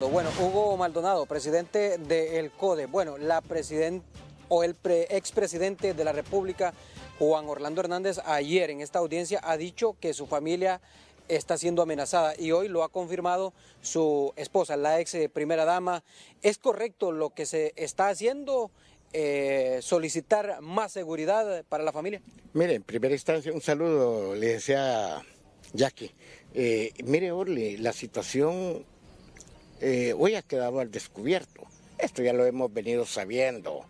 Bueno, Hugo Maldonado, presidente del CODE. Bueno, la presidenta o el pre expresidente de la República, Juan Orlando Hernández, ayer en esta audiencia ha dicho que su familia está siendo amenazada y hoy lo ha confirmado su esposa, la ex eh, primera dama. ¿Es correcto lo que se está haciendo? Eh, solicitar más seguridad para la familia? Mire, en primera instancia, un saludo, le decía Jackie. Eh, mire, orle la situación eh, hoy ha quedado al descubierto. Esto ya lo hemos venido sabiendo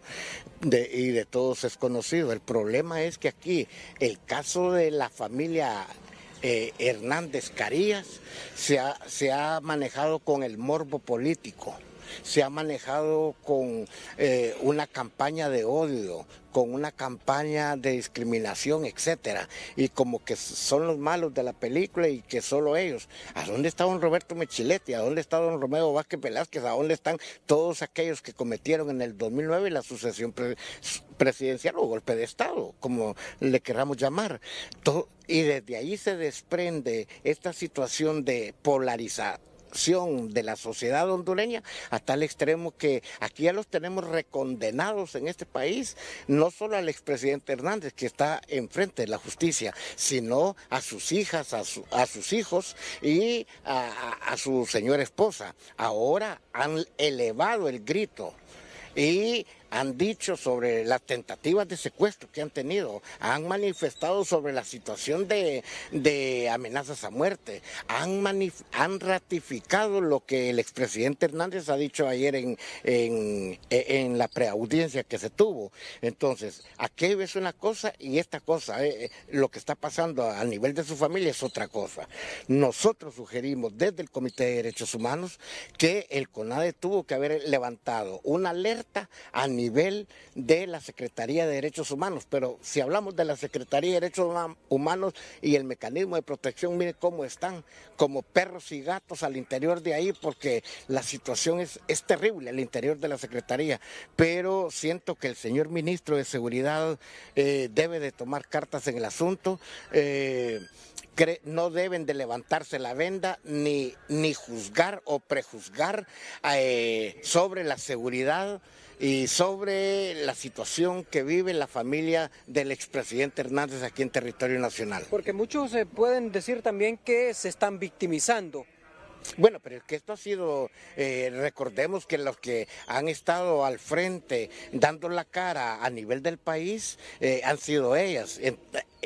y de todos es conocido. El problema es que aquí el caso de la familia eh, Hernández Carías se ha manejado con el morbo político se ha manejado con eh, una campaña de odio, con una campaña de discriminación, etcétera, y como que son los malos de la película y que solo ellos. ¿A dónde está don Roberto Mechiletti? ¿A dónde está don Romeo Vázquez Velázquez? ¿A dónde están todos aquellos que cometieron en el 2009 la sucesión presidencial o golpe de Estado, como le queramos llamar? y desde ahí se desprende esta situación de polarizar, de la sociedad hondureña a tal extremo que aquí ya los tenemos recondenados en este país, no solo al expresidente Hernández, que está enfrente de la justicia, sino a sus hijas, a, sus hijos y a su señora esposa. Ahora han elevado el grito y han dicho sobre las tentativas de secuestro que han tenido, han manifestado sobre la situación de, amenazas a muerte, han, ratificado lo que el expresidente Hernández ha dicho ayer en, e, la preaudiencia que se tuvo. Entonces, aquello es una cosa y esta cosa, eh, eh, lo que está pasando a nivel de su familia es otra cosa. Nosotros sugerimos desde el Comité de Derechos Humanos que el CONADE tuvo que haber levantado una alerta a nivel de la Secretaría de Derechos Humanos. Pero si hablamos de la Secretaría de Derechos Humanos y el mecanismo de protección, mire cómo están, como perros y gatos al interior de ahí, porque la situación es, es terrible al interior de la Secretaría. Pero siento que el señor ministro de Seguridad eh, debe de tomar cartas en el asunto. Eh, no deben de levantarse la venda ni, ni juzgar o prejuzgar eh, sobre la seguridad y sobre la situación que vive la familia del expresidente Hernández aquí en territorio nacional. Porque muchos se eh, pueden decir también que se están victimizando bueno, pero es que esto ha sido, eh, recordemos que los que han estado al frente dando la cara a nivel del país eh, han sido ellas. Eh,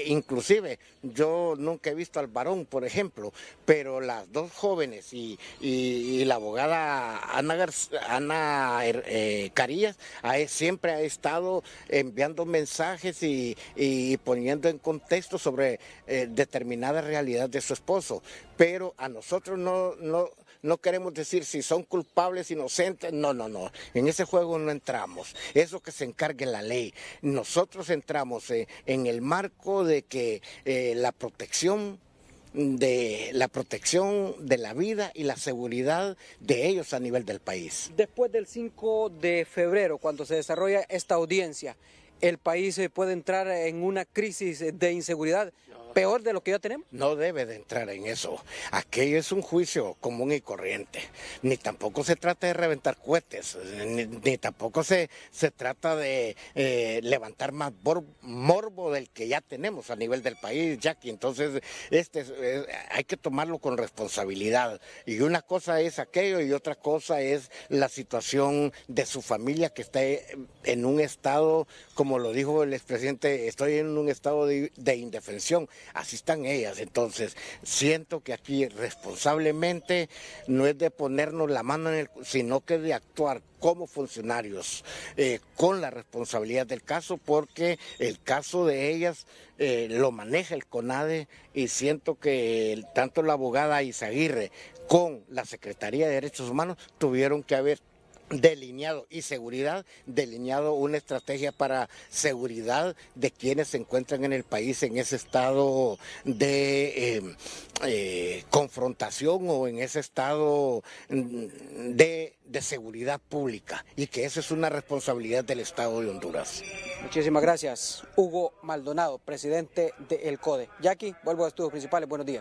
inclusive yo nunca he visto al varón, por ejemplo, pero las dos jóvenes y, la abogada Ana, Ana er, Carías siempre ha estado enviando mensajes y, y poniendo en contexto sobre determinada realidad de su esposo pero a nosotros no, no, no queremos decir si son culpables, inocentes, no, no, no, en ese juego no entramos, eso que se encargue la ley. Nosotros entramos eh, en el marco de que eh, la protección de la protección de la vida y la seguridad de ellos a nivel del país. Después del 5 de febrero, cuando se desarrolla esta audiencia, el país eh, puede entrar en una crisis de inseguridad peor de lo que ya tenemos. No debe de entrar en eso. Aquello es un juicio común y corriente. Ni tampoco se trata de reventar cohetes, ni, tampoco se, se trata de eh, levantar más morbo del que ya tenemos a nivel del país, Jackie. Entonces, este eh, hay que tomarlo con responsabilidad. Y una cosa es aquello y otra cosa es la situación de su familia que está eh, en un estado, como lo dijo el expresidente, estoy en un estado de indefensión así están ellas. Entonces, siento que aquí responsablemente no es de ponernos la mano en el, sino que de actuar como funcionarios eh, con la responsabilidad del caso, porque el caso de ellas eh, lo maneja el CONADE y siento que tanto la abogada Isaguirre con la Secretaría de Derechos Humanos tuvieron que haber delineado y seguridad, delineado una estrategia para seguridad de quienes se encuentran en el país en ese estado de em, eh, confrontación o en ese estado mm, de, seguridad pública y que esa es una responsabilidad del Estado de Honduras. Muchísimas gracias, Hugo Maldonado, presidente del CODE. Jackie, vuelvo a estudios principales, buenos días.